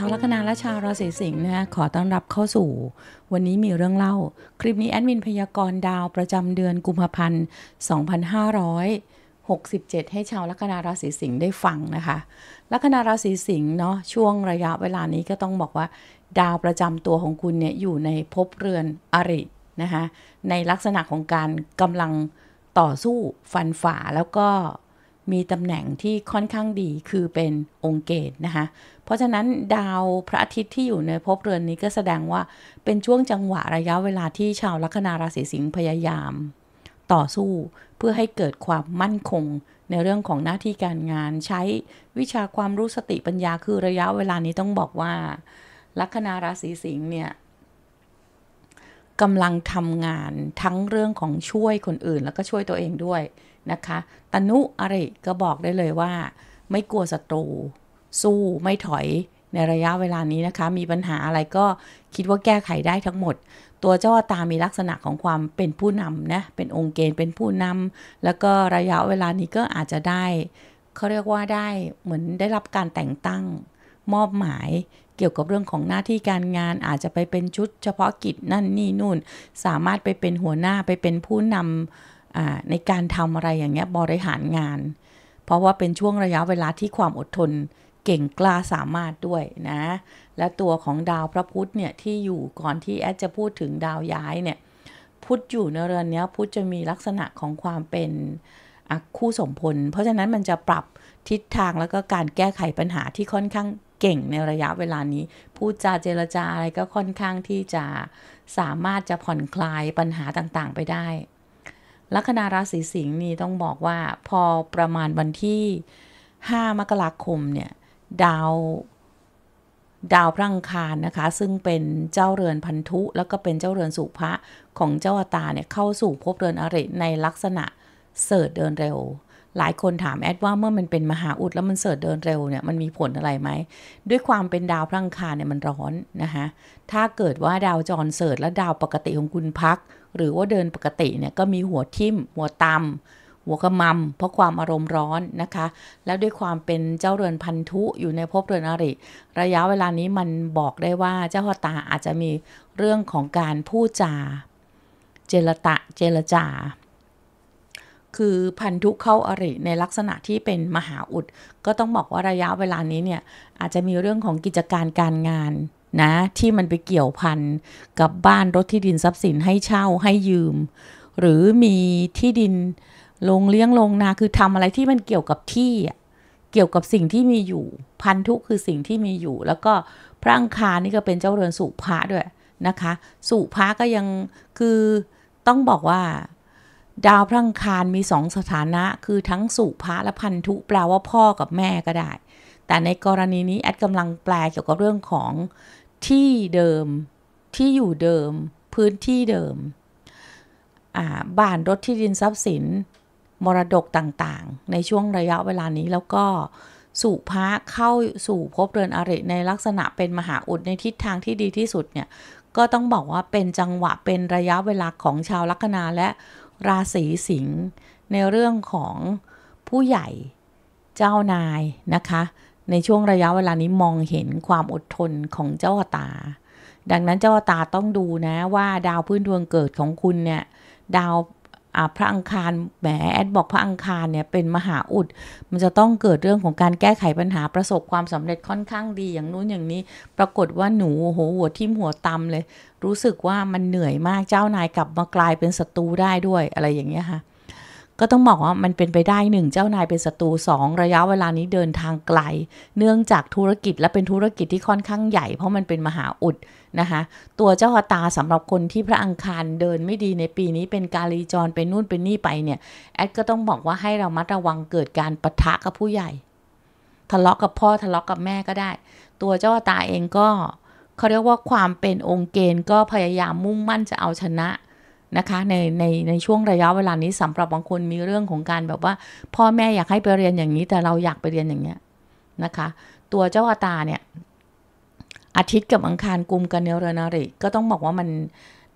ชาวลัคนาและชาวราศีสิงห์นะขอต้อนรับเข้าสู่ วันนี้มีเรื่องเล่าคลิปนี้แอดมินพยากรณ์ดาวประจำเดือนกุมภาพันธ์ 2567 ให้ชาวลัคนาราศีสิงห์ได้ฟังนะคะ ลัคนาราศีสิงห์เนาะช่วงระยะเวลานี้ก็ต้องบอกว่าดาวประจำตัวของคุณเนี่ยอยู่ในภพเรือนอรินะคะในลักษณะของการกำลังต่อสู้ฟันฝ่าแล้วก็มีตำแหน่งที่ค่อนข้างดีคือเป็นองค์เกตนะคะเพราะฉะนั้นดาวพระอาทิตย์ที่อยู่ในภพเรือนนี้ก็แสดงว่าเป็นช่วงจังหวะระยะเวลาที่ชาวลัคนาราศีสิงห์พยายาม ต่อสู้เพื่อให้เกิดความมั่นคงในเรื่องของหน้าที่การงาน ใช้วิชาความรู้สติปัญญาคือระยะเวลานี้ต้องบอกว่า ลัคนาราศีสิงห์เนี่ยกำลังทำงานทั้งเรื่องของช่วยคนอื่น แล้วก็ช่วยตัวเองด้วยนะคะ ตนุอะไรก็บอกได้เลยว่า ไม่กลัวศัตรูสู้ไม่ถอยในระยะเวลานี้นะคะ มีปัญหาอะไรก็คิดว่าแก้ไขได้ทั้งหมด ตัวเจ้าตามีลักษณะของความเป็นผู้นำนะเป็นองค์เกณฑ์เป็นผู้นำแล้วก็ระยะเวลานี้ก็อาจจะได้เขาเรียกว่าได้เหมือนได้รับการแต่งตั้ง มอบหมาย เกี่ยวกับเรื่องของหน้าที่การงานอาจจะไปเป็นชุดเฉพาะกิจนั่นนี่นู่น สามารถไปเป็นหัวหน้าไปเป็นผู้นำในการทำอะไรอย่างเงี้ยบริหารงาน เพราะว่าเป็นช่วงระยะเวลาที่ความอดทนเก่งกล้าสามารถด้วยนะ และตัวของดาวพระพุธเนี่ย ที่อยู่ก่อนที่แอดจะพูดถึงดาวย้าย เนี่ย พุธอยู่ในเรือนนี้พุธจะมีลักษณะของความเป็นคู่สมพล เพราะฉะนั้นมันจะปรับทิศทางแล้ว ก็การแก้ไขปัญหาที่ค่อนข้างเก่งในระยะเวลานี้ พูดจาเจรจาอะไรก็ค่อนข้างที่จะสามารถจะผ่อนคลายปัญหาต่าง ๆ ไปได้ ลัคนาราศีสิงห์นี่ต้องบอกว่าพอประมาณวันที่ 5มกราคมเนี่ยดาว ดาวพระอังคารนะคะ ซึ่งเป็นเจ้าเรือนพันธุ แล้วก็เป็นเจ้าเรือนสุภะของเจ้าอาตาเนี่ยเข้าสู่ภพเรือนอริในลักษณะเสิร์ชเดินเร็วหลายคนถามแอดว่าเมื่อมันเป็นมหาอุดแล้วมันเสิร์ชเดินเร็วเนี่ยมันมีผลอะไรไหมด้วยความเป็นดาวพระอังคารเนี่ยมันร้อนนะคะถ้าเกิดว่าดาวจรเสิร์ชและดาวปกติของคุณพัก หรือว่าเดินปกติเนี่ยก็มีหัวทิ่มหัวตำหัวกระมัมเพราะความอารมณ์ร้อนนะคะ แล้วด้วยความเป็นเจ้าเรือนพันธุอยู่ในภพเรือนอริระยะเวลานี้มันบอกได้ว่าเจ้าหตาอาจจะมีเรื่องของการพูดจา เจรตะเจรจา คือพันธุเข้าอริ ในลักษณะที่เป็นมหาอุดก็ต้องบอกว่าระยะเวลานี้ เนี่ย อาจจะมีเรื่องของกิจการการงานนะที่มันไปเกี่ยวพันกับบ้านรถที่ดินทรัพย์สินให้เช่าให้ยืม หรือมีที่ดินลงเลี้ยงลงนาคือทำอะไรที่มันเกี่ยวกับที่เกี่ยวกับสิ่งที่มีอยู่พันธุคือสิ่งที่มีอยู่ แล้วก็พระอังคารนี่ก็เป็นเจ้าเรือนสุภาด้วยนะคะสุภาก็ยังคือต้องบอกว่า ดาวพระอังคารมีสองสถานะคือทั้งสุภาและพันธุแปลว่าพ่อกับแม่ก็ได้ แต่ในกรณีนี้แอดกำลังแปลเกี่ยวกับเรื่องของที่เดิมที่อยู่เดิม พื้นที่เดิมบ้านรถที่ดินทรัพย์สินมรดกต่างๆ ในช่วงระยะเวลานี้แล้วก็สุภาะเข้าสู่พบเรือนอริในลักษณะเป็นมหาอุดในทิศทางที่ดีที่สุดเนี่ยก็ต้องบอกว่าเป็นจังหวะเป็นระยะเวลาของชาวลัคนาและราศีสิงห์ในเรื่องของผู้ใหญ่เจ้านาย นะคะ ในช่วงระยะเวลานี้มองเห็นความอดทนของเจ้าตา ดังนั้นเจ้าตาต้องดูนะ ว่าดาวพื้นดวงเกิดของคุณเนี่ยดาวพระอังคารแหมแอดบอกพระอังคารเนี่ยเป็นมหาอุด มันจะต้องเกิดเรื่องของการแก้ไขปัญหาประสบความสำเร็จค่อนข้างดี อย่างนู้นอย่างนี้ปรากฏว่าหนูโหหัวทิ่มหัวตำเลย รู้สึกว่ามันเหนื่อยมากเจ้านายกลับมากลายเป็นศัตรูได้ด้วยอะไรอย่างเงี้ยค่ะก็ต้องบอกว่ามันเป็นไปได้หนึ่งเจ้านายเป็นศัตรูสองระยะเวลานี้เดินทางไกล เนื่องจากธุรกิจและเป็นธุรกิจที่ค่อนข้างใหญ่เพราะมันเป็นมหาอุดนะคะ ตัวเจ้าตาสำหรับคนที่พระอังคารเดินไม่ดีในปีนี้เป็นกาลีจรเป็นนู่นเป็นนี่ไปเนี่ยแอดก็ต้องบอกว่าให้เรา มัดระวังเกิดการปะทะกับผู้ใหญ่ทะเลาะกับพ่อทะเลาะกับแม่ก็ได้ ตัวเจ้าตาเองก็เขาเรียกว่าความเป็นองค์เกณฑ์ก็พยายามมุ่งมั่นจะเอาชนะ นะคะ ในในในช่วงระยะเวลานี้สำหรับบางคนมีเรื่องของการแบบว่า พ่อแม่อยากให้ไปเรียนอย่างนี้ แต่เราอยากไปเรียนอย่างเนี้ยนะคะตัวเจ้าตาเนี่ยอาทิตย์กับอังคารกลุ่มกันเนรนาริก็ต้องบอกว่ามัน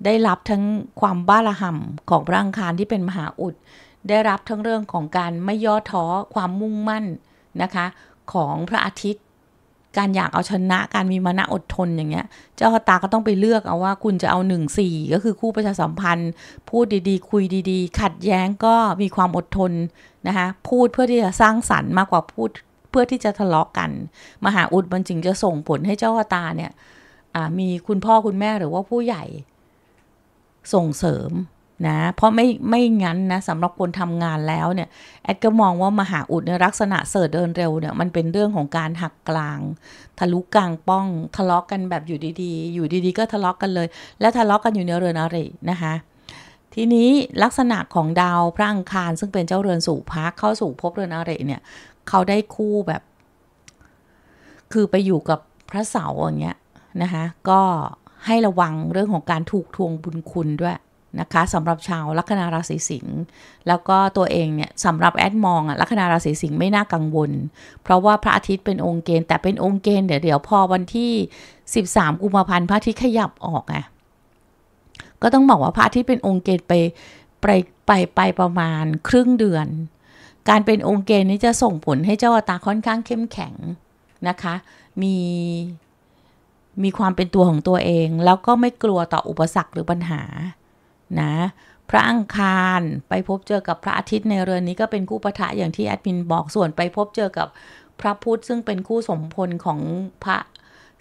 ได้รับทั้งความบ้าระห่ำของพระอังคารที่เป็นมหาอุด ได้รับทั้งเรื่องของการไม่ย่อท้อความมุ่งมั่น นะคะ ของพระอาทิตย์ การอยากเอาชนะการมีมานะอดทนอย่างเงี้ยเจ้าตาก็ต้องไปเลือกเอาว่าคุณจะเอาหนึ่งสี่ก็คือคู่ประชาสัมพันธ์ พูดดีๆ คุยดีๆ ขัดแย้งก็มีความอดทนนะคะพูดเพื่อที่จะสร้างสรรค์มากกว่าพูดเพื่อที่จะทะเลาะกันมหาอุดมันจึงจะส่งผลให้เจ้าาตาเนี่ยมีคุณพ่อคุณแม่หรือว่าผู้ใหญ่ส่งเสริม นะ เพราะไม่ไม่งั้นนะสำหรับคนทำงานแล้วเนี่ยแอดก็มองว่ามหาอุดในลักษณะเสิร์ดเดินเร็วเนี่ยมันเป็นเรื่องของการหักกลางทะลุกลางป้องทะเลาะกกันแบบอยู่ดีๆ อยู่ดีๆก็ทะเลาะกกันเลย และทะเลาะกกันอยู่ในเรือนอรินะคะทีนี้ลักษณะของดาวพระอังคารซึ่งเป็นเจ้าเรือนสู่พักเข้าสู่ภพเรือนอริเนี่ยเขาได้คู่แบบคือไปอยู่กับพระเสาอย่างเงี้ย นะคะ ก็ให้ระวังเรื่องของการถูกทวงบุญคุณด้วย นะคะสำหรับชาวลัคนาราศีสิงห์แล้วก็ตัวเองเนี่ยสำหรับแอดมองอะลัคนาราศีสิงห์ไม่น่ากังวล เพราะว่าพระอาทิตย์เป็นองค์เกณฑ์แต่เป็นองค์เกณฑ์เดี๋ยวเดี๋ยวพอวันที่ 13กุมภาพันธ์พระอาทิตย์ขยับออกไงก็ต้องบอกว่าพระอาทิตย์เป็นองค์เกณฑ์ไปไปไปประมาณครึ่งเดือนการเป็นองค์เกณฑ์นี้จะส่งผลให้เจ้าอาตาค่อนข้างเข้มแข็ง นะคะ มีมีความเป็นตัวของตัวเองแล้วก็ไม่กลัวต่ออุปสรรคหรือปัญหานะพระอังคารไปพบเจอกับพระอาทิตย์ในเรือนนี้ก็เป็น คู่ปะทะอย่างที่แอดมินบอกส่วนไปพบเจอกับพระพุธซึ่งเป็นคู่สมพลของพระ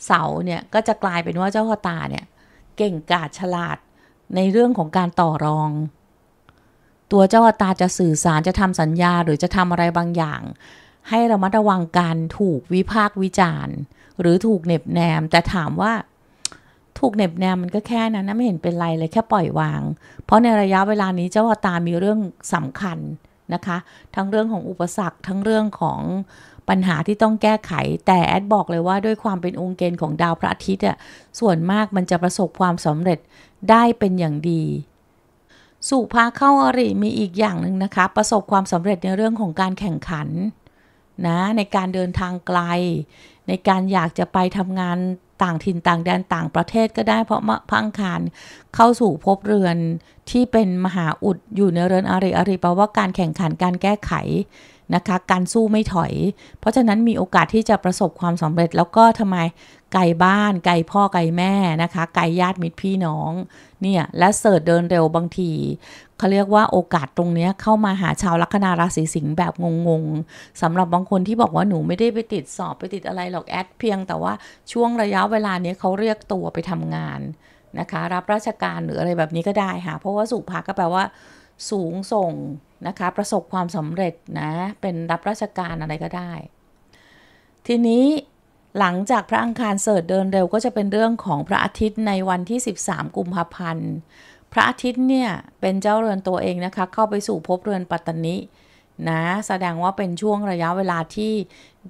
เสาเนี่ยก็จะกลายเป็นว่าเจ้าตาเนี่ยเก่งกาจฉลาดในเรื่องของการต่อรองตัวเจ้าอาตาจะสื่อสารจะทำสัญญาหรือจะทำอะไรบางอย่าง ให้ระมัดระวังการถูกวิพากวิจารณ์ หรือถูกเน็บแนม แต่ถามว่าถูกเน็บแนมมันก็แค่นั้นนะไม่เห็นเป็นไรเลยแค่ปล่อยวาง เพราะในระยะเวลานี้เจ้าอาตามีเรื่องสำคัญนะคะ ทั้งเรื่องของอุปสรรคทั้งเรื่องของปัญหาที่ต้องแก้ไขแต่แอดบอกเลยว่าด้วยความเป็นองค์เกณฑ์ของดาวพระอาทิตย์อ่ะส่วนมากมันจะประสบความสำเร็จได้เป็นอย่างดีสุภาเข้าอริมีอีกอย่างหนึ่งนะคะ ประสบความสำเร็จในเรื่องของการแข่งขันนะในการเดินทางไกล ในการอยากจะไปทำงานต่างถิ่นต่างแดนต่างประเทศก็ได้ เพราะพังคารเข้าสู่พบเรือนที่เป็นมหาอุดอยู่ในเรือนอริอริแปลว่าการแข่งขันการแก้ไขนะคะการสู้ไม่ถอยเพราะฉะนั้นมีโอกาสที่จะประสบความสำเร็จแล้วก็ทำไมไกลบ้าน ไกลพ่อไกลแม่นะคะไกลญาติมิตรพี่น้องเนี่ยและเสิร์ชเดินเร็วบางทีเขาเรียกว่าโอกาสตรงนี้เข้ามาหาชาวลัคนาราศีสิงห์แบบงงๆสำหรับบางคนที่บอกว่าหนูไม่ได้ไปติดสอบไปติดอะไรหรอกแอดเพียงแต่ว่าช่วงระยะเวลานี้เขาเรียกตัวไปทำงานนะคะรับราชการหรืออะไรแบบนี้ก็ได้ค่ะเพราะว่าสุภาก็แปลว่า สูงส่งนะคะประสบความสำเร็จนะเป็นรับราชการอะไรก็ได้ ทีนี้หลังจากพระอังคารเสด็จเดินเร็ว ก็จะเป็นเรื่องของพระอาทิตย์ในวันที่ 13กุมภาพันธ์พระอาทิตย์เนี่ยเป็นเจ้าเรือนตัวเองนะคะ เข้าไปสู่ภพเรือนปัตตนินะแสดงว่าเป็นช่วงระยะเวลาที่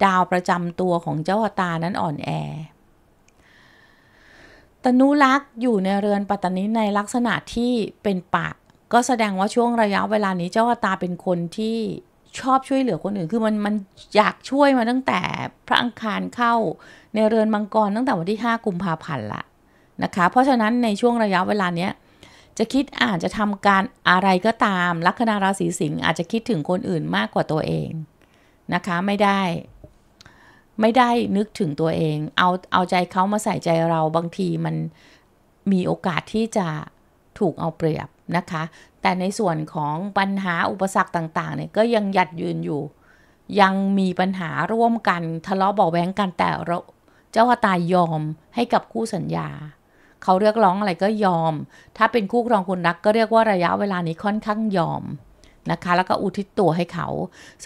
ดาวประจำตัวของเจ้าตานั้นอ่อนแอ ตนุลักษ์อยู่ในเรือนปัตตนิในลักษณะที่เป็นปะก็แสดงว่าช่วงระยะเวลานี้เจ้าตาเป็นคนที่ชอบ ช่วยเหลือ คนอื่น คือ มัน มันอยากช่วยมาตั้งแต่พระอังคารเข้าในเรือนมังกรตั้งแต่วันที่ 5 กุมภาพันธ์ละนะคะ เพราะฉะนั้นในช่วงระยะเวลาเนี้ยจะคิดอ่านจะทำการอะไรก็ตามลัคนาราศีสิงห์อาจจะคิดถึงคนอื่นมากกว่าตัวเอง นะคะ ไม่ได้ ไม่ได้นึกถึงตัวเองเอาเอาใจเขามาใส่ใจเราบางทีมันมีโอกาสที่จะถูกเอาเปรียบนะคะ แต่ในส่วนของปัญหาอุปสรรคต่างๆ เนี่ย ก็ยังหยัดยืนอยู่ ยังมีปัญหาร่วมกันทะเลาะเบาแวงกันแต่เจ้าตายอมให้กับคู่สัญญา เขาเรียกร้องอะไรก็ยอม ถ้าเป็นคู่ครองคนรักก็เรียกว่าระยะเวลานี้ค่อนข้างยอม นะคะ แล้วก็อุทิศตัวให้เขา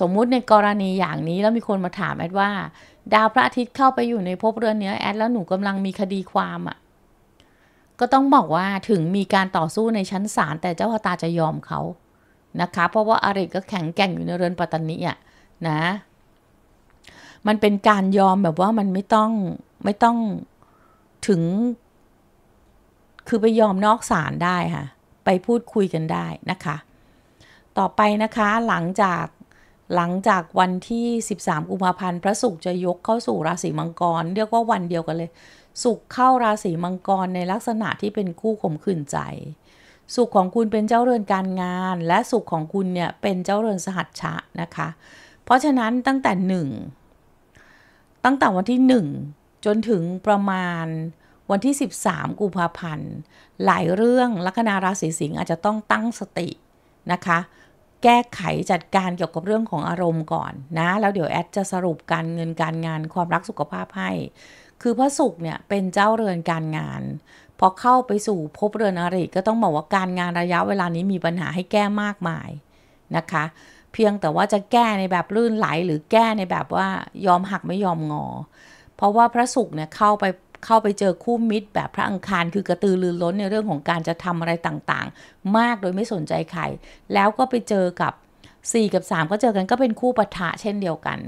สมมุติในกรณีอย่างนี้แล้วมีคนมาถามแอดว่า ดาวพระอาทิตย์เข้าไปอยู่ในภพเรือนเนื้อแอดแล้วหนูกำลังมีคดีความอะ่ะก็ต้องบอกว่าถึงมีการต่อสู้ในชั้นศาลแต่เจ้าพตาจะยอมเขานะคะ เพราะว่าอาริก็แข็งแกร่งอยู่ในเรือนปัตตานีอ่ะนะมันเป็นการยอมแบบว่ามันไม่ต้องไม่ต้องถึง คือไปยอมนอกศาลได้ค่ะ ไปพูดคุยกันได้นะคะ ต่อไปนะคะหลังจาก หลังจากวันที่ 13กุมภาพันธ์พระศุกร์จะยกเข้าสู่ราศีมังกร เรียกว่าวันเดียวกันเลยสุขเข้าราศีมังกรในลักษณะที่เป็นคู่ข่มขืนใจสุขของคุณเป็นเจ้าเรือนการงาน และสุขของคุณ เนี่ยเป็นเจ้าเรือนสหัชชะนะคะ เพราะฉะนั้นตั้งแต่หนึ่งตั้งแต่วันที่หนึ่งจนถึงประมาณวันที่ 13กุมภาพันธ์ หลายเรื่องลัคนาราศีสิงห์อาจจะต้องตั้งสตินะคะ แก้ไขจัดการเกี่ยวกับเรื่องของอารมณ์ก่อน นะ แล้วเดี๋ยวแอดจะสรุปการเงินการงานความรักสุขภาพให้คือพระศุกร์เนี่ยเป็นเจ้าเรือนการงาน พอเข้าไปสู่พบเรือนอริก็ต้องบอกว่าการงานระยะเวลานี้มีปัญหาให้แก้มากมายนะคะเพียงแต่ว่าจะแก้ในแบบลื่นไหลหรือแก้ในแบบว่ายอมหักไม่ยอมงอ เพราะว่าพระศุกร์เนี่ยเข้าไปเข้าไปเจอคู่มิตร แบบพระอังคารคือกระตือรือร้นในเรื่องของการจะทำอะไรต่างๆ มากโดยไม่สนใจใคร แล้วก็ไปเจอกับ 4 กับ 3 ก็เจอกันก็เป็นคู่ปะทะเช่นเดียวกัน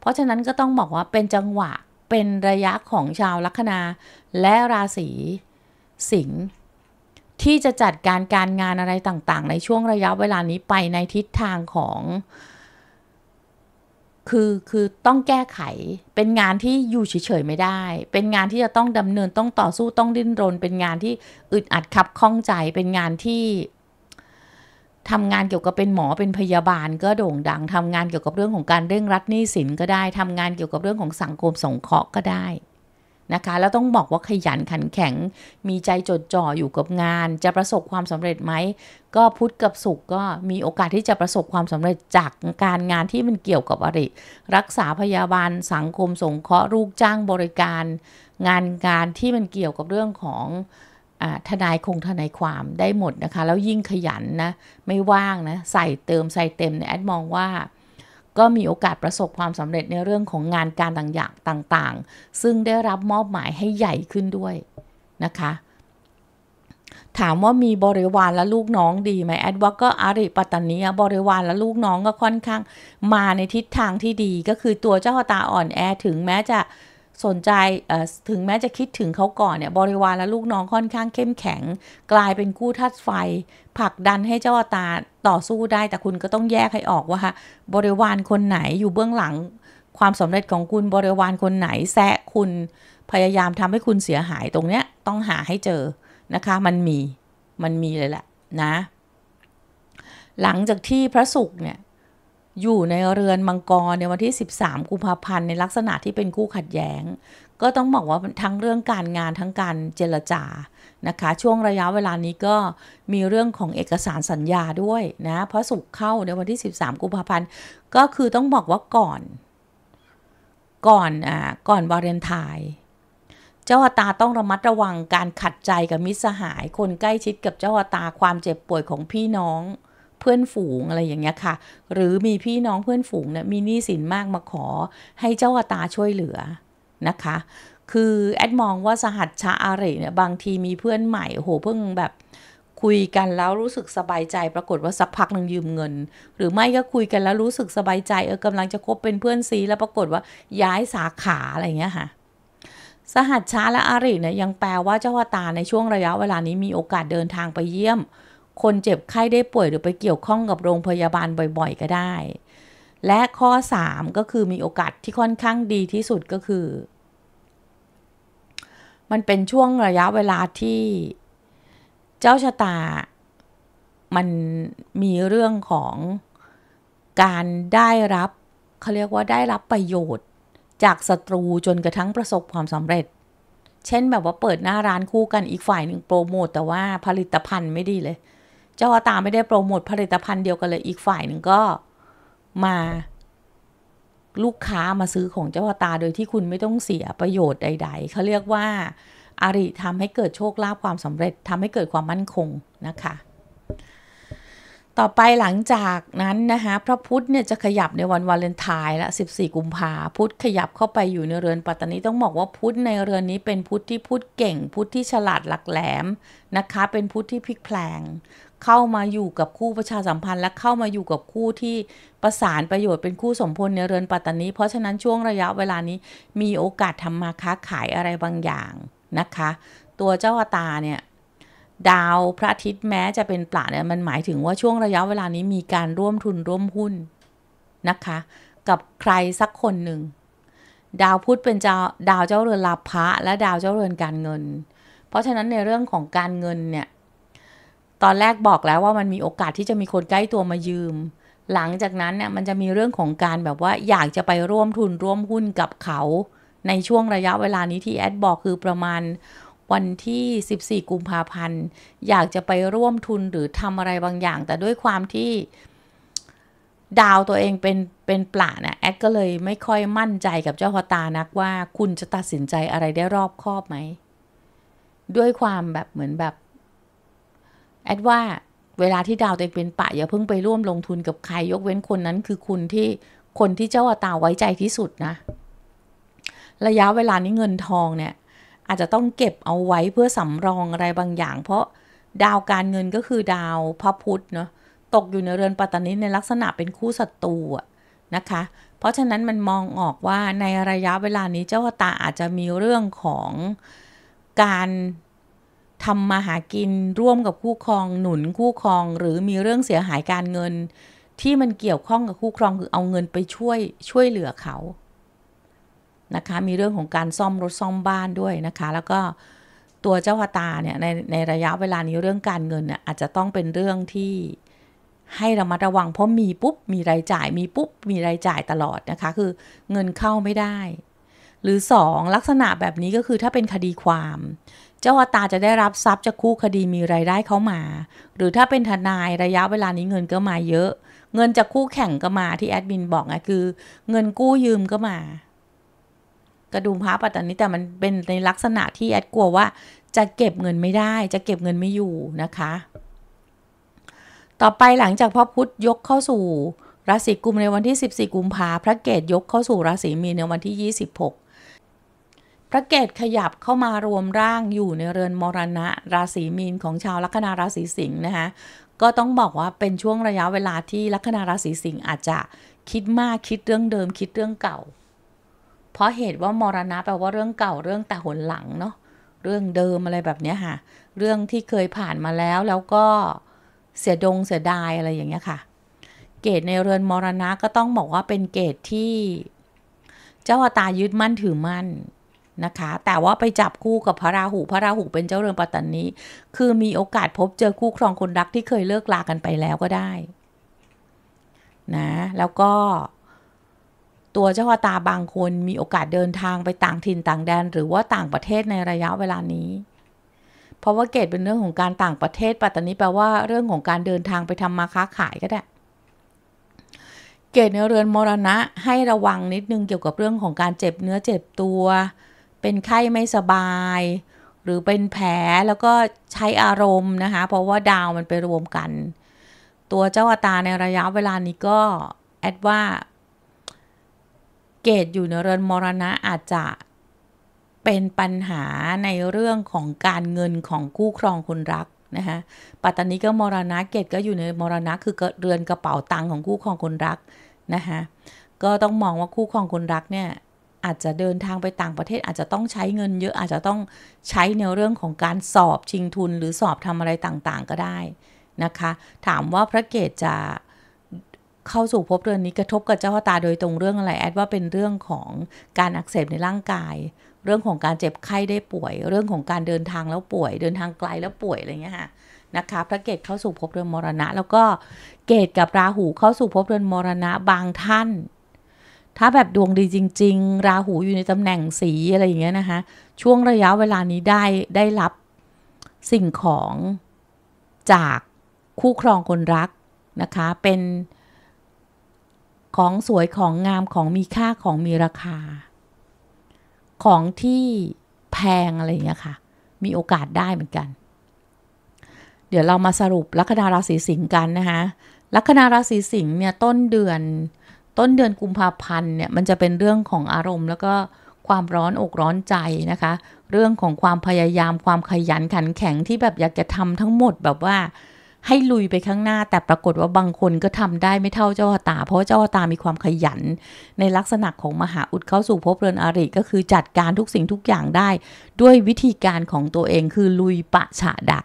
เพราะฉะนั้นก็ต้องบอกว่าเป็นจังหวะเป็นระยะของชาวลัคนาและราศีสิงห์ที่จะจัดการการงานอะไรต่างๆ ในช่วงระยะเวลานี้ไปในทิศทางของ คือคือต้องแก้ไขเป็นงานที่อยู่เฉยๆไม่ได้ เป็นงานที่จะต้องดำเนินต้องต่อสู้ต้องดิ้นรน เป็นงานที่อึดอัดขับข้องใจเป็นงานที่ทำงานเกี่ยวกับเป็นหมอเป็นพยาบาลก็โด่งดัง ทำงานเกี่ยวกับเรื่องของการเร่งรัดหนี้สินก็ได้ทำงานเกี่ยวกับเรื่องของสังคมสงเคราะห์ก็ได้นะคะแล้วต้องบอกว่าขยันขันแข็งมีใจจดจ่ออยู่กับงาน จะประสบความสำเร็จไหมก็พุทธกับสุขก็มีโอกาสที่จะประสบความสำเร็จจากการงานที่มันเกี่ยวกับอริรักษาพยาบาลสังคมสงเคราะห์ลูกจ้างบริการ งานการที่มันเกี่ยวกับเรื่องของทนายคงทนายความได้หมดนะคะ แล้วยิ่งขยันนะ ไม่ว่างนะ ใส่เติมใส่เต็มเนี่ยแอดมองว่า ก็มีโอกาสประสบความสำเร็จในเรื่องของงานการต่างๆต่างๆ ซึ่งได้รับมอบหมายให้ใหญ่ขึ้นด้วยนะคะ ถามว่ามีบริวารและลูกน้องดีไหมแอดว่าก็อาริปตานีบริวารและลูกน้องก็ค่อนข้างมาในทิศทางที่ดีก็คือตัวเจ้าตาอ่อนแอถึงแม้จะสนใจถึงแม้จะคิดถึงเขาก่อนเนี่ย บริวารและลูกน้องค่อนข้างเข้มแข็ง กลายเป็นกู้ทัดไฟผลักดันให้เจ้าตาต่อสู้ได้ แต่คุณก็ต้องแยกให้ออกว่าบริวารคนไหนอยู่เบื้องหลังความสำเร็จของคุณบริวารคนไหนแซะคุณพยายามทำให้คุณเสียหายตรงเนี้ยต้องหาให้เจอนะคะมันมีมันมีเลยแหละนะหลังจากที่พระศุกร์เนี่ยอยู่ในเรือนมังกรในวันที่ 13 กุมภาพันธ์ในลักษณะที่เป็นคู่ขัดแย้ง ก็ต้องบอกว่าทั้งเรื่องการงานทั้งการเจรจานะคะช่วงระยะเวลานี้ก็มีเรื่องของเอกสารสัญญาด้วยนะเพราะสุกเข้าในวันที่ 13 กุมภาพันธ์ก็คือต้องบอกว่าก่อน ก่อนอ่าก่อนวาเลนไทน์เจ้าตาต้องระมัดระวังการขัดใจกับมิตรสหาย คนใกล้ชิดกับเจ้าตาความเจ็บป่วยของพี่น้องพื่อนฝูงอะไรอย่างเงี้ย ค่ะหรือมีพี่น้องเพื่อนฝูงเนี่ยมีหนี้สินมากมาขอให้เจ้าอตาช่วยเหลือนะคะคือแอดมองว่าสหัสชาอาริเนี่ยบางทีมีเพื่อนใหม่โหเพิ่งแบบ คุยกันแล้วรู้สึกสบายใจปรากฏว่าสักพักหนึ่งยืมเงิน หรือไม่ก็คุยกันแล้วรู้สึกสบายใจเออกำลังจะคบเป็นเพื่อนซีแล้วปรากฏว่าย้ายสาขาอะไรเงี้ยค่ะสหัสชาและอาริเนี่ยยังแปลว่าเจ้าาตาในช่วงระยะเวลานี้มีโอกาสเดินทางไปเยี่ยมคนเจ็บไข้ได้ป่วยหรือไปเกี่ยวข้องกับโรงพยาบาลบ่อยๆ ก็ได้ และข้อ 3 ก็คือมีโอกาสที่ค่อนข้างดีที่สุดก็คือ มันเป็นช่วงระยะเวลาที่เจ้าชะตามันมีเรื่องของการได้รับเขาเรียกว่าได้รับประโยชน์จากศัตรูจนกระทั่งประสบความสำเร็จ เช่นแบบว่าเปิดหน้าร้านคู่กันอีกฝ่ายหนึ่งโปรโมทแต่ว่าผลิตภัณฑ์ไม่ดีเลยเจ้าอตาไม่ได้โปรโมทผลิตภัณฑ์เดียวกันเลยอีกฝ่ายหนึ่งก็มาลูกค้ามาซื้อของเจ้าอตาโดยที่คุณไม่ต้องเสียประโยชน์ใดๆ เขาเรียกว่าอาริทำให้เกิดโชคลาภความสำเร็จทำให้เกิดความมั่นคงนะคะ ต่อไปหลังจากนั้นนะคะพระพุธเนี่ยจะขยับในวันวาเลนไทน์ละ14 กุมภาพุธขยับเข้าไปอยู่ในเรือนปัตตานีต้องบอกว่าพุธในเรือนนี้เป็นพุธที่พูดเก่ง พุธที่ฉลาดหลักแหลมนะคะเป็นพุธที่พลิกแพลงเข้ามาอยู่กับคู่ประชาสัมพันธ์และเข้ามาอยู่กับคู่ที่ประสานประโยชน์เป็นคู่สมพลในเรือนปัตตานีเพราะฉะนั้นช่วงระยะเวลานี้มีโอกาสทำมาค้าขายอะไรบางอย่างนะคะ ตัวเจ้าอตา เนี่ย ดาวพระอาทิตย์แม้จะเป็นปลาเนี่ยมันหมายถึงว่าช่วงระยะเวลานี้มีการร่วมทุนร่วมหุ้นนะคะ กับใครสักคนหนึ่งดาวพุธเป็นเจ้าดาวเจ้าเรือนลาภะและดาวเจ้าเรือนการเงิน เพราะฉะนั้นในเรื่องของการเงินเนี่ยตอนแรกบอกแล้วว่ามันมีโอกาสที่จะมีคนใกล้ตัวมายืม หลังจากนั้นเนี่ยมันจะมีเรื่องของการแบบว่า อยากจะไปร่วมทุน ร่วมหุ้นกับเขาในช่วงระยะเวลานี้ที่แอดบอกคือประมาณวันที่ 14 กุมภาพันธ์ อยากจะไปร่วมทุนหรือทำอะไรบางอย่าง แต่ด้วยความที่ดาวตัวเองเป็นเป็นปลานะแอดก็เลยไม่ค่อยมั่นใจกับเจ้าพตานักว่า คุณจะตัดสินใจอะไรได้รอบคอบไหม ด้วยความแบบเหมือนแบบแอดว่าเวลาที่ดาวตัวเองเป็นปะอย่าเพิ่งไปร่วมลงทุนกับใครยกเว้นคนนั้นคือคุณที่คนที่เจ้าตาไว้ใจที่สุด นะระยะเวลานี้เงินทองเนี่ย อาจจะต้องเก็บเอาไว้เพื่อสำรองอะไรบางอย่าง เพราะดาวการเงินก็คือดาวพระพุธเนาะตกอยู่ในเรือนปัตตนีในลักษณะเป็นคู่ศัตรูนะคะ เพราะฉะนั้นมันมองออกว่าในระยะเวลานี้เจ้าตาอาจจะมีเรื่องของการทำมา หากินร่วมกับคู่ครองหนุนคู่ครอง หรือมีเรื่องเสียหายการเงิน ที่มันเกี่ยวข้องกับคู่ครอง คือเอาเงินไปช่วยช่วยเหลือเขานะคะ มีเรื่องของการซ่อมรถซ่อมบ้านด้วยนะคะ แล้วก็ตัวเจ้าพตาเนี่ยในในระยะเวลา นี้ เรื่องการเงินเนี่ยอาจจะต้องเป็นเรื่องที่ให้ระมัดระวังเพราะมีปุ๊บมีรายจ่าย มีปุ๊บมีรายจ่ายตลอดนะคะคือเงินเข้าไม่ได้ หรือ 2 ลักษณะแบบนี้ก็คือถ้าเป็นคดีความเจ้าอาตาจะได้รับทรัพย์จากคู่คดีมีรายได้เข้ามา หรือถ้าเป็นทนายระยะเวลานี้เงินก็มาเยอะ เงินจากคู่แข่งก็มาที่แอดมินบอกไงคือ เงินกู้ยืมก็มา กระดุมพระปัตตานี้แต่มันเป็นในลักษณะที่แอดกลัวว่าจะเก็บเงินไม่ได้ จะเก็บเงินไม่อยู่นะคะ ต่อไปหลังจากพระพุธยกเข้าสู่ราศีกุมในวันที่14กุมภาพระเกตยกเข้าสู่ราศีมีในวันที่ 26พระเกตขยับเข้ามารวมร่างอยู่ในเรือนมรณะราศีมีนของชาวลัคนาราศีสิงห์นะคะก็ต้องบอกว่าเป็นช่วงระยะเวลาที่ลัคนาราศีสิงห์อาจจะคิดมากคิดเรื่องเดิม คิดเรื่องเก่า เพราะเหตุว่ามรณะแปลว่าเรื่องเก่าเรื่องแต่หนหลังเนาะเรื่องเดิมอะไรแบบนี้ค่ะเรื่องที่เคยผ่านมาแล้วแล้วก็เสียดงเสียดายอะไรอย่างเงี้ยค่ะ เกตในเรือนมรณะก็ต้องบอกว่าเป็นเกตที่ เจ้าตายึดมั่นถือมั่นนะคะ แต่ว่าไปจับคู่กับพระราหู พระราหูเป็นเจ้าเรือนปัตตานีคือมีโอกาสพบเจอคู่ครองคนรักที่เคยเลิกลากันไปแล้วก็ได้ นะ แล้วก็ ตัวเจ้าตาบางคนมีโอกาสเดินทางไปต่างถิ่นต่างแดน หรือว่าต่างประเทศในระยะเวลานี้ เพราะว่าเกตเป็นเรื่องของการต่างประเทศปัตตานีแปลว่าเรื่องของการเดินทางไปทำมาค้าขายก็ได้ เกตในเรือนมรณะให้ระวังนิดนึงเกี่ยวกับเรื่องของการเจ็บเนื้อเจ็บตัวเป็นไข้ไม่สบาย หรือเป็นแผลแล้วก็ใช้อารมณ์นะคะเพราะว่าดาวมันไปรวมกัน ตัวเจ้าอตาในระยะเวลานี้ก็แอดว่าเกตอยู่ในเรือนมรณะอาจจะเป็นปัญหาในเรื่องของการเงินของคู่ครองคนรักนะคะปัตตานีก็มรณะเกตก็อยู่ในมรณะคือเรือนกระเป๋าตังค์ของคู่ครองคนรักนะคะก็ต้องมองว่าคู่ครองคนรักเนี่ยอาจจะเดินทางไปต่างประเทศอาจจะต้องใช้เงินเยอะอาจจะต้องใช้ในเรื่องของการสอบชิงทุนหรือสอบทำอะไรต่างๆก็ได้นะคะ ถามว่าพระเกศจะเข้าสู่ภพเรือนนี้กระทบกับเจ้าตาโดยตรงเรื่องอะไรแอดว่าเป็นเรื่องของการอักเสบในร่างกาย เรื่องของการเจ็บไข้ได้ป่วย เรื่องของการเดินทางแล้วป่วย เดินทางไกลแล้วป่วยอะไรเงี้ยค่ะนะคะพระเกตเข้าสู่ภพเรือนมรณะ แล้วก็เกตกับราหูเข้าสู่ภพเรือนมรณะบางท่านถ้าแบบดวงดีจริงๆ ราหูอยู่ในตำแหน่งสีอะไรอย่างเงี้ยนะคะ ช่วงระยะเวลานี้ได้ได้รับสิ่งของจากคู่ครองคนรักนะคะ เป็นของสวยของงามของมีค่าของมีราคา ของที่แพงอะไรอย่างเงี้ยค่ะ มีโอกาสได้เหมือนกัน เดี๋ยวเรามาสรุปลัคนาราศีสิงห์กันนะคะ ลัคนาราศีสิงห์เนี่ยต้นเดือนต้นเดือนกุมภาพันธ์เนี่ยมันจะเป็นเรื่องของอารมณ์แล้วก็ความร้อนอกร้อนใจนะคะ เรื่องของความพยายามความขยันขันแข็งที่แบบอยากจะทำทั้งหมดแบบว่า ให้ลุยไปข้างหน้าแต่ปรากฏว่าบางคนก็ทำได้ไม่เท่าเจ้าตา เพราะเจ้าตามีความขยัน ในลักษณะของมหาอุดเข้าสู่ภพเรือนอริก็คือจัดการทุกสิ่งทุกอย่างได้ด้วยวิธีการของตัวเองคือลุยปะฉะดัก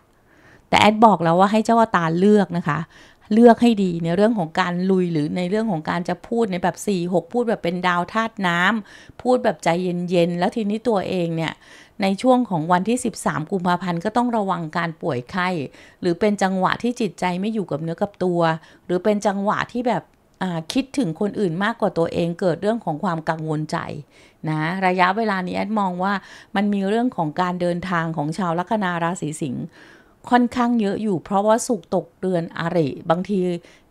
แต่แอดบอกแล้วว่าให้เจ้าตาเลือกนะคะเลือกให้ดีในเรื่องของการลุยหรือในเรื่องของการจะพูดในแบบ4หพูดแบบเป็นดาวธาตุน้ำ พูดแบบใจเย็นๆแล้วทีนี้ตัวเองเนี่ย ในช่วงของวันที่ 13 กุมภาพันธ์ก็ต้องระวังการป่วยไข้หรือเป็นจังหวะที่จิตใจไม่อยู่กับเนื้อกับตัว หรือเป็นจังหวะที่แบบคิดถึงคนอื่นมากกว่าตัวเองเกิดเรื่องของความกังวลใจนะระยะเวลานี้แอดมองว่ามันมีเรื่องของการเดินทางของชาวลัคนาราศีสิงห์ค่อนข้างเยอะอยู่เพราะว่าสุกตกเดือนอริบางที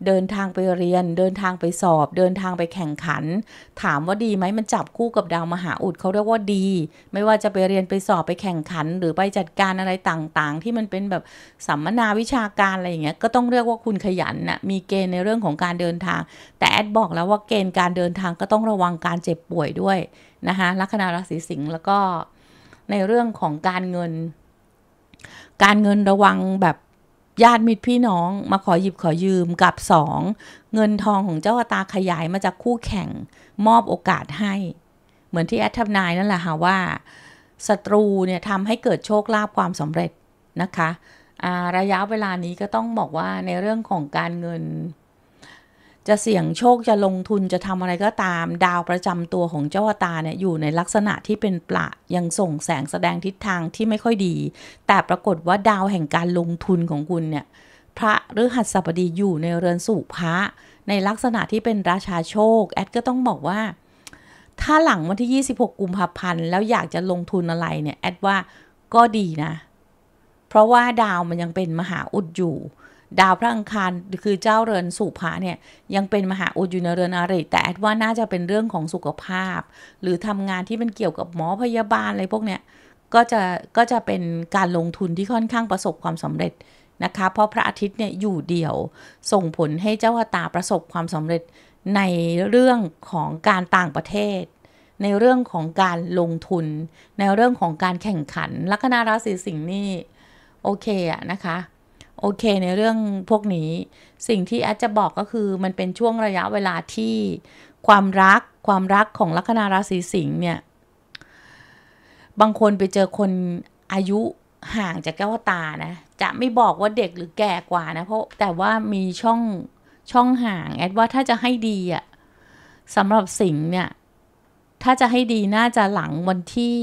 เดินทางไปเรียนเดินทางไปสอบ เดินทางไปแข่งขัน ถามว่าดีไหมมันจับคู่กับดาวมหาอุดเขาเรียกว่าดี ไม่ว่าจะไปเรียนไปสอบไปแข่งขัน หรือไปจัดการอะไรต่างๆ ที่มันเป็นแบบสัมมนาวิชาการอะไรอย่างเงี้ยก็ต้องเรียกว่าคุณขยันน่ะมีเกณฑ์ในเรื่องของการเดินทาง แต่แอดบอกแล้วว่าเกณฑ์การเดินทางก็ต้องระวังการเจ็บป่วยด้วย นะคะลัคนาราศีสิงห์แล้วก็ในเรื่องของการเงินการเงินระวังแบบญาติมิตรพี่น้องมาขอหยิบขอยืมกับสอง เงินทองของเจ้าตาขยายมาจากคู่แข่งมอบโอกาสให้ เหมือนที่แอดทำนายนั่นแหละค่ะว่าศัตรูเนี่ยทำให้เกิดโชคลาภความสำเร็จนะคะะระยะเวลานี้ก็ต้องบอกว่าในเรื่องของการเงินจะเสี่ยงโชคจะลงทุนจะทำอะไรก็ตาม ดาวประจำตัวของเจ้าตา เนี่ย อยู่ในลักษณะที่เป็นประยังส่งแสงแสดงทิศทางที่ไม่ค่อยดี แต่ปรากฏว่าดาวแห่งการลงทุนของคุณเนี่ย พระฤหัสบดีอยู่ในเรือนสุภะในลักษณะที่เป็นราชาโชค แอดก็ต้องบอกว่า ถ้าหลังวันที่ 26 กุมภาพันธ์แล้วอยากจะลงทุนอะไรเนี่ยแอดว่าก็ดีนะ เพราะว่าดาวมันยังเป็นมหาอุดอยู่ดาวพระอังคาร คือเจ้าเรือนสุภาเนี่ยยังเป็นมหาอุดอยู่ในเรือนอรแต่ว่าน่าจะเป็นเรื่องของสุขภาพ หรือทำงานที่เป็นเกี่ยวกับหมอพยาบาลอะไร พวกเนี้ยก็จะก็จะเป็นการลงทุนที่ค่อนข้างประสบความสำเร็จนะคะ เพราะพระอาทิตย์เนี่ยอยู่เดี่ยวส่งผลให้เจ้าตาประสบความสำเร็จในเรื่องของการต่างประเทศ ในเรื่องของการลงทุน ในเรื่องของการแข่งขันลัคนาราศีสิงห์นี่โอเคอะนะคะโอเคในเรื่องพวกนี้สิ่งที่แอดจะบอกก็คือมันเป็นช่วงระยะเวลาที่ความรักความรักของลัคนาราศีสิงห์เนี่ยบางคนไปเจอคนอายุห่างจากแก้วตานะจะไม่บอกว่าเด็กหรือแก่กว่านะเพราะแต่ว่ามีช่องช่องห่างแอดว่าถ้าจะให้ดีอะสำหรับสิงห์เนี่ย ถ้าจะให้ดีน่าจะหลังวันที่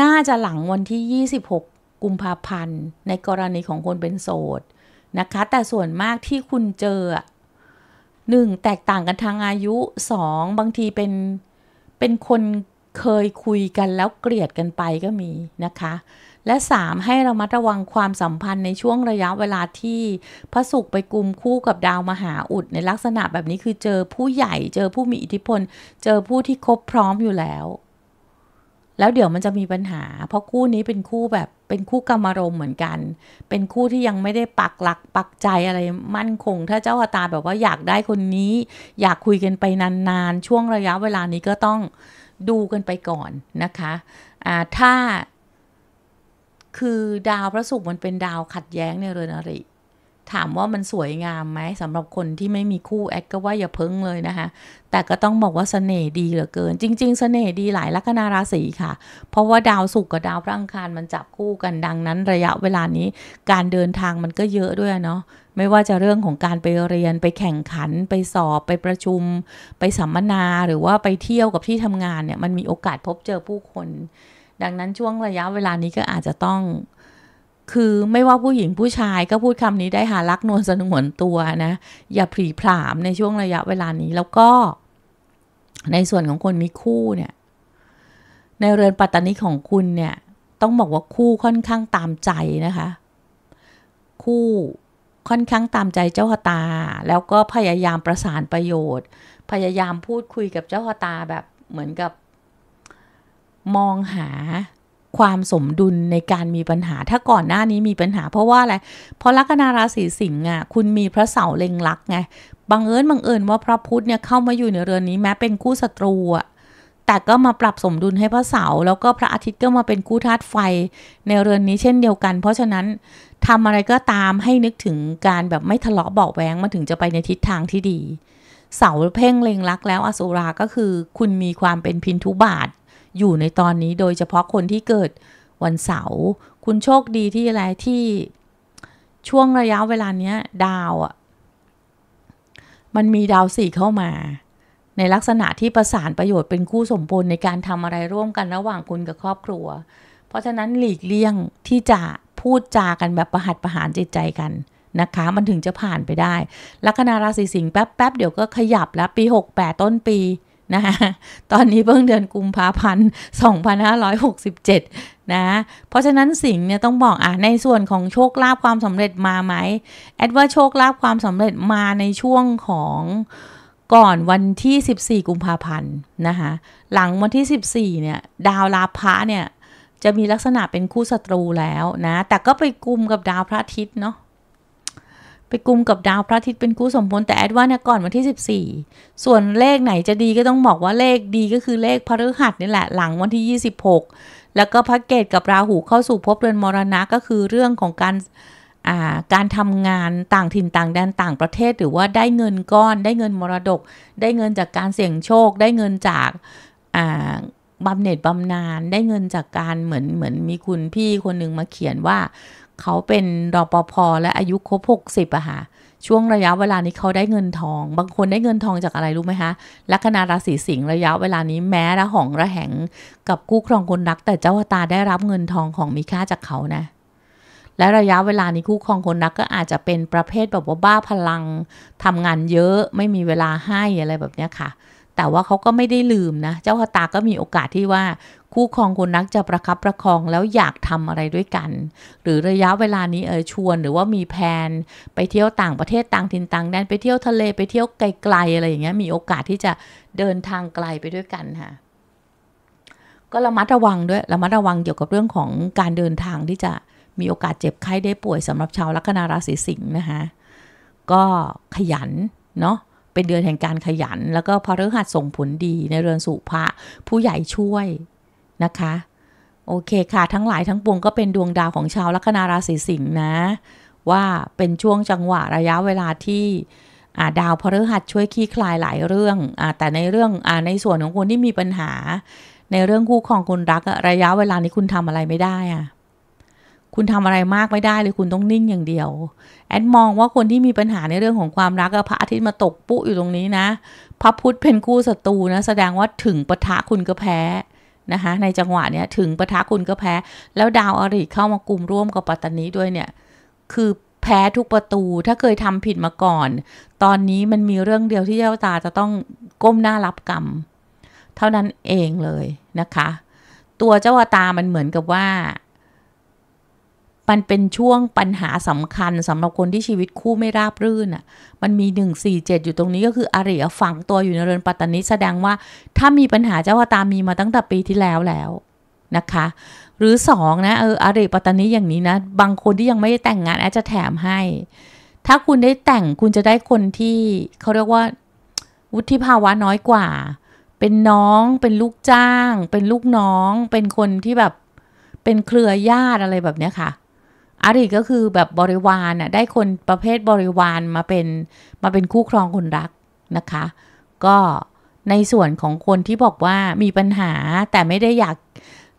น่าจะหลังวันที่ 26กุมภาพันธ์ ในกรณีของคนเป็นโสด นะคะ แต่ส่วนมากที่คุณเจอหนึ่งแตกต่างกันทางอายุสองบางทีเป็น เป็นคนเคยคุยกันแล้วเกลียดกันไปก็มีนะคะ และ 3. ให้เรามัระวังความสัมพันธ์ในช่วงระยะเวลาที่พระศุกร์ไปกลุ่มคู่กับดาวมหาอุดในลักษณะแบบนี้คือเจอผู้ใหญ่เจอผู้มีอิทธิพลเจอผู้ที่คบพร้อมอยู่แล้วแล้วเดี๋ยวมันจะมีปัญหา เพราะคู่นี้เป็นคู่แบบเป็นคู่กรรมรมเหมือนกัน เป็นคู่ที่ยังไม่ได้ปักหลักปักใจอะไรมั่นคง ถ้าเจ้าตาแบบว่าอยากได้คนนี้ อยากคุยกันไปนานๆช่วงระยะเวลานี้ก็ต้องดูกันไปก่อนนะคะอ่าถ้าคือดาวพระศุกร์มันเป็นดาวขัดแย้งในเรือนอริถามว่ามันสวยงามไหมสำหรับคนที่ไม่มีคู่แอคก็ว่าอย่าเพิ่งเลยนะคะ แต่ก็ต้องบอกว่าสเสน่ห์ดีเหลือเกิน จริงๆสเสน่ห์ดีหลายลัคนาราศีค่ะ เพราะว่าดาวศุกร์กับดาวพระอังคารมันจับคู่กัน ดังนั้นระยะเวลานี้การเดินทางมันก็เยอะด้วยเนาะไม่ว่าจะเรื่องของการไปเรียนไปแข่งขัน ไปสอบไปประชุม ไปสัมมนาหรือว่าไปเที่ยวกับที่ทำงานเนี่ยมันมีโอกาสพบเจอผู้คน ดังนั้นช่วงระยะเวลานี้ก็อาจจะต้องคือไม่ว่าผู้หญิงผู้ชายก็พูดคำนี้ได้หารักนวลสนวนตัวนะ อย่าผีผามในช่วงระยะเวลานี้แล้วก็ ในส่วนของคนมีคู่เนี่ยในเรือนปัตตานีของคุณเนี่ยต้องบอกว่าคู่ค่อนข้างตามใจนะคะ คู่ค่อนข้างตามใจเจ้าตา แล้วก็พยายามประสานประโยชน์ พยายามพูดคุยกับเจ้าตาแบบเหมือนกับมองหาความสมดุลในการมีปัญหา ถ้าก่อนหน้านี้มีปัญหาเพราะว่าอะไรเพราะลัคนาราศีสิงห์อ่ะคุณมีพระเสาเล็งลักไงบังเอิญบังเอิญว่าพระพุธเนี่ยเข้ามาอยู่ในเรือนนี้แม้เป็นคู่ศัตรูอ่ะแต่ก็มาปรับสมดุลให้พระเสาแล้วก็พระอาทิตย์ก็มาเป็นคู่ธาตุไฟในเรือนนี้เช่นเดียวกัน เพราะฉะนั้นทำอะไรก็ตามให้นึกถึงการแบบไม่ทะเลาะเบาแหวงมาถึงจะไปในทิศทางที่ดีเสาเพ่งเล็งรักแล้วอสุราก็คือ คุณมีความเป็นพินทุบาทอยู่ในตอนนี้โดยเฉพาะคนที่เกิดวันเสาร์คุณโชคดีที่อะไรที่ช่วงระยะเวลาเนี้ยดาวอ่ะ มันมีดาวสี่เข้ามา ในลักษณะที่ประสานประโยชน์เป็นคู่สมบูรณ์ในการทำอะไรร่วมกันระหว่างคุณกับครอบครัว เพราะฉะนั้นหลีกเลี่ยงที่จะพูดจากันแบบประหัดประหารจิตใจกัน นะคะมันถึงจะผ่านไปได้ ลัคนาราศีสิงห์แป๊บๆเดี๋ยวก็ขยับ แล้วปี 68 ต้นปีนะะตอนนี้เพิ่งเดือนกุมภาพันธ์ 2567นะเพราะฉะนั้นสิ่งเนี่ยต้องบอกอ่ะในส่วนของโชคลาภความสำเร็จมาไหมแอดว่าโชคลาภความสำเร็จมาในช่วงของก่อนวันที่ 14 กุมภาพันธ์นะคะหลังวันที่ 14เนี่ยดาวลาพะเนี่ย จะมีลักษณะเป็นคู่ศัตรูแล้วนะ แต่ก็ไปกลุ่มกับดาวพระอาทิตย์เนาะไปกุมกับดาวพระอาทิตย์เป็นคู่สมพลแต่ แอดว่าเนี่ยก่อนวันที่14ส่วนเลขไหนจะดีก็ต้องบอกว่าเลขดีก็คือเลขพฤหัสนี่แหละ หลังวันที่ 26 แล้วก็พระเกตกับราหูเข้าสู่พบเรือนมรณะก็คือเรื่องของการการทำงานต่างถิ่นต่างแดนต่างประเทศหรือว่าได้เงินก้อน ได้เงินมรดก ได้เงินจากการเสี่ยงโชค ได้เงินจากบำเหน็จบำนาญได้เงินจากการเหมือนเหมือนมีคุณพี่คนหนึ่งมาเขียนว่าเขาเป็นรอปภและอายุครบ 60อะค่ะช่วงระยะเวลานี้เขาได้เงินทอง บางคนได้เงินทองจากอะไรรู้ไหมคะ ลัคนาราศีสิงห์ ระยะเวลานี้แม้ระหอง ระแหง กับคู่ครองคนรัก แต่เจ้าตา ได้รับเงินทองของมีค่าจากเขานะ และระยะเวลานี้คู่ครองคนรักก็อาจจะเป็นประเภทแบบว่าบ้าพลังทำงานเยอะไม่มีเวลาให้อะไรแบบนี้ค่ะแต่ว่าเขาก็ไม่ได้ลืมนะ เจ้าชตาก็มีโอกาสที่ว่า คู่ครองคนนักจะประคับประคองแล้วอยากทำอะไรด้วยกัน หรือระยะเวลานี้เออชวนหรือว่ามีแผนไปเที่ยวต่างประเทศต่างถิ่นต่างแดนไปเที่ยวทะเลไปเที่ยวไกลๆอะไรอย่างเงี้ยมีโอกาสที่จะเดินทางไกลไปด้วยกันค่ะก็ระมัดระวังด้วยระมัดระวังเกี่ยวกับเรื่องของการเดินทางที่จะมีโอกาสเจ็บไข้ได้ป่วยสำหรับชาวลัคนาราศีสิงห์นะคะก็ขยันเนาะเป็นเดือนแห่งการขยัน แล้วก็พอฤหัสส่งผลดีในเรือนสุภะผู้ใหญ่ช่วยนะคะ โอเคค่ะทั้งหลายทั้งปวงก็เป็นดวงดาวของชาวลัคนาราศีสิงห์นะ ว่าเป็นช่วงจังหวะระยะเวลาที่ดาวพฤหัสช่วยคลี่คลายหลายเรื่องอแต่ในเรื่องอในส่วนของคนที่มีปัญหา ในเรื่องคู่ครองคนรักระยะเวลานี้คุณทำอะไรไม่ได้อะคุณทำอะไรมากไม่ได้ เลยคุณต้องนิ่งอย่างเดียว แอด มองว่าคนที่มีปัญหาในเรื่องของความรักพระอาทิตย์มาตกปุ๊อยู่ตรงนี้นะ พระพุทธเป็นคู่ศัตรูนะ แสดงว่าถึงปะทะคุณก็แพ้นะคะในจังหวะเนี้ยถึงปะทะคุณก็แพ้ แล้วดาวอริเข้ามากลุ่มร่วมกับปัตตานีด้วยเนี่ย คือแพ้ทุกประตู ถ้าเคยทำผิดมาก่อน ตอนนี้มันมีเรื่องเดียวที่เจ้าตาจะต้องก้มหน้ารับกรรมเท่านั้นเองเลยนะคะ ตัวเจ้าตา มันเหมือนกับว่ามันเป็นช่วงปัญหาสำคัญสำหรับคนที่ชีวิตคู่ไม่ราบรื่นอ่ะ มันมี 147อยู่ตรงนี้ก็คืออริยฝังตัวอยู่ในเรือนปัตตานิแสดงว่า ถ้ามีปัญหาเจ้าวตา มีมาตั้งแต่ปีที่แล้วแล้วนะคะ หรือ2นะเอออริปัตตานิอย่างนี้นะ บางคนที่ยังไม่ได้แต่งงาน อาจจะแถมให้ ถ้าคุณได้แต่งคุณจะได้คนที่เขาเรียกว่า วุฒิภาวะน้อยกว่า เป็นน้อง เป็นลูกจ้าง เป็นลูกน้อง เป็นคนที่แบบเป็นเครือญาติอะไรแบบนี้ค่ะอาริก็คือแบบบริวารอ่ะ ได้คนประเภทบริวารมาเป็นมาเป็นคู่ครองคนรัก นะคะ ก็ในส่วนของคนที่บอกว่ามีปัญหาแต่ไม่ได้อยาก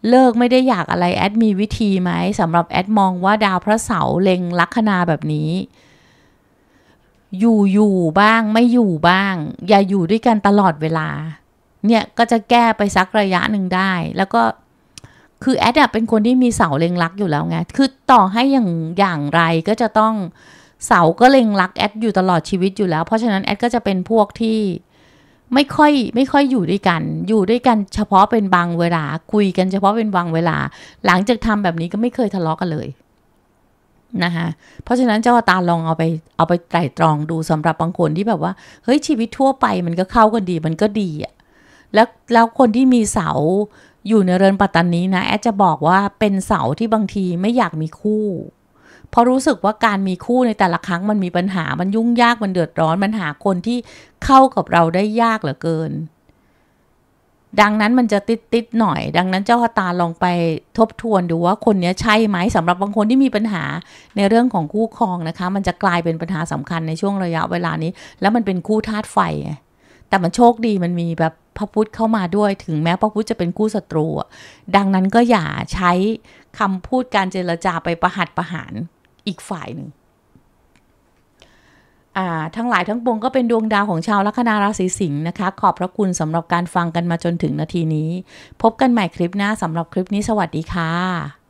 เลิกไม่ได้ อยากอะไรแอดมีวิธีไหมสำหรับแอดมองว่าดาวพระเสาเล็งลัคนาแบบนี้ อยู่อยู่บ้างไม่อยู่บ้าง อย่าอยู่ด้วยกันตลอดเวลาเนี่ยก็จะแก้ไปสักระยะหนึ่งได้แล้วก็คือแอดเป็นคนที่มีเสาเล็งรักอยู่แล้วไง คือต่อให้อย่างอย่างไรก็จะต้องเสาก็เล็งรักแอดอยู่ตลอดชีวิตอยู่แล้ว เพราะฉะนั้น แอดก็จะเป็นพวกที่ไม่ค่อยไม่ค่อยอยู่ด้วยกัน อยู่ด้วยกันเฉพาะเป็นบางเวลา คุยกันเฉพาะเป็นบางเวลา หลังจากทำแบบนี้ก็ไม่เคยทะเลาะกกันเลย นะคะเพราะฉะนั้น เจ้าตาลองเอาไปเอาไปไตร่ตรองดูสำหรับบางคนที่แบบว่า เฮ้ยชีวิตทั่วไปมันก็เข้ากันดีมันก็ดีอะแล้วแล้วคนที่มีเสาอยู่ในเรือนปัตตานีนะแอดจะบอกว่าเป็นเสาที่บางทีไม่อยากมีคู่ เพราะรู้สึกว่าการมีคู่ในแต่ละครั้งมันมีปัญหา มันยุ่งยาก มันเดือดร้อน มันหาคนที่เข้ากับเราได้ยากเหลือเกิน ดังนั้นมันจะติดติดหน่อย ดังนั้นเจ้าตาลองไปทบทวนดูว่าคนนี้ใช่ไหมสำหรับบางคนที่มีปัญหาในเรื่องของคู่ครองนะคะมันจะกลายเป็นปัญหาสำคัญในช่วงระยะเวลานี้ แล้วมันเป็นคู่ธาตุไฟ แต่มันโชคดีมันมีแบบพระพุทธเข้ามาด้วยถึงแม้พระพุทธจะเป็นคู่ศัตรูดังนั้นก็อย่าใช้คำพูดการเจรจาไปประหัดประหารอีกฝ่ายหนึ่ง ทั้งหลายทั้งปวงก็เป็นดวงดาวของชาวลัคนาราศีสิงห์นะคะ ขอบพระคุณสำหรับการฟังกันมาจนถึงนาทีนี้ พบกันใหม่คลิปหน้าสำหรับคลิปนี้สวัสดีค่ะ